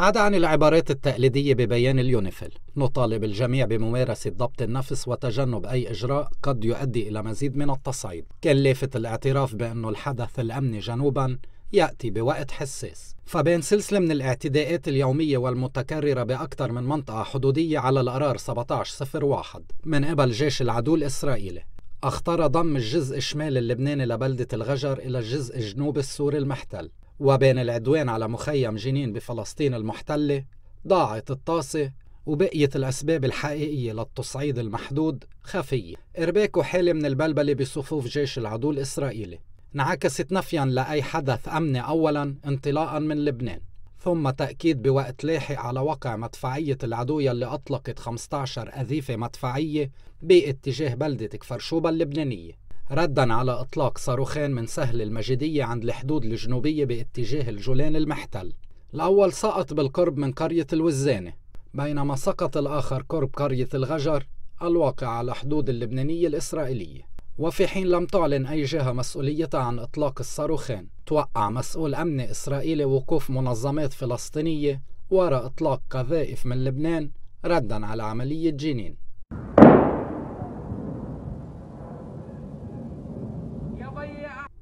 عدا عن العبارات التقليدية ببيان اليونيفيل نطالب الجميع بممارسة ضبط النفس وتجنب أي إجراء قد يؤدي إلى مزيد من التصعيد كان لافت الاعتراف بأن الحدث الأمني جنوباً يأتي بوقت حساس فبين سلسلة من الاعتداءات اليومية والمتكررة بأكثر من منطقة حدودية على القرار 1701 من قبل جيش العدو الإسرائيلي أخطر ضم الجزء الشمالي اللبناني لبلدة الغجر إلى الجزء الجنوبي السوري المحتل وبين العدوان على مخيم جنين بفلسطين المحتلة ضاعت الطاسة وبقيت الأسباب الحقيقية للتصعيد المحدود خفية إرباكو حالة من البلبلة بصفوف جيش العدو الإسرائيلي انعكست نفيا لأي حدث أمني أولا انطلاقا من لبنان ثم تأكيد بوقت لاحق على وقع مدفعية العدو يلي أطلقت 15 أذيفة مدفعية باتجاه بلدة كفرشوبة اللبنانية ردا على إطلاق صاروخين من سهل المجدية عند الحدود الجنوبية باتجاه الجولان المحتل الأول سقط بالقرب من قرية الوزانة بينما سقط الآخر قرب قرية الغجر الواقع على حدود اللبنانية الإسرائيلية وفي حين لم تعلن أي جهة مسؤوليتها عن إطلاق الصاروخين توقع مسؤول أمني إسرائيلي وقوف منظمات فلسطينية وراء إطلاق قذائف من لبنان ردا على عملية جنين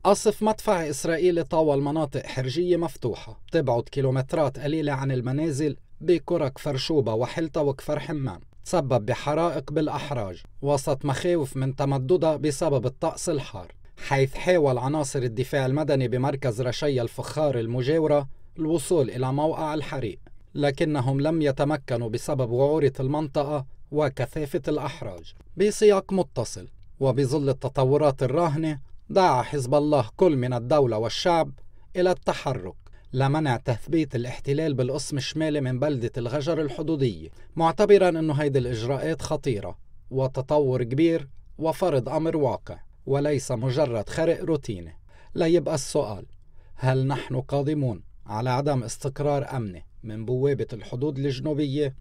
قصف مدفع إسرائيلي طاول مناطق حرجية مفتوحة تبعد كيلومترات قليلة عن المنازل بقرى كفر شوبة وحلتا وكفر حمام تسبب بحرائق بالأحراج وسط مخاوف من تمددها بسبب الطقس الحار حيث حاول عناصر الدفاع المدني بمركز رشية الفخار المجاورة الوصول إلى موقع الحريق لكنهم لم يتمكنوا بسبب وعورة المنطقة وكثافة الأحراج بسياق متصل وبظل التطورات الراهنة دعا حزب الله كل من الدولة والشعب إلى التحرك لمنع تثبيت الاحتلال بالقسم الشمالي من بلدة الغجر الحدودية معتبرا أنه هيدي الإجراءات خطيرة وتطور كبير وفرض أمر واقع وليس مجرد خرق روتيني لا يبقى السؤال هل نحن قادمون على عدم استقرار أمني من بوابة الحدود الجنوبية؟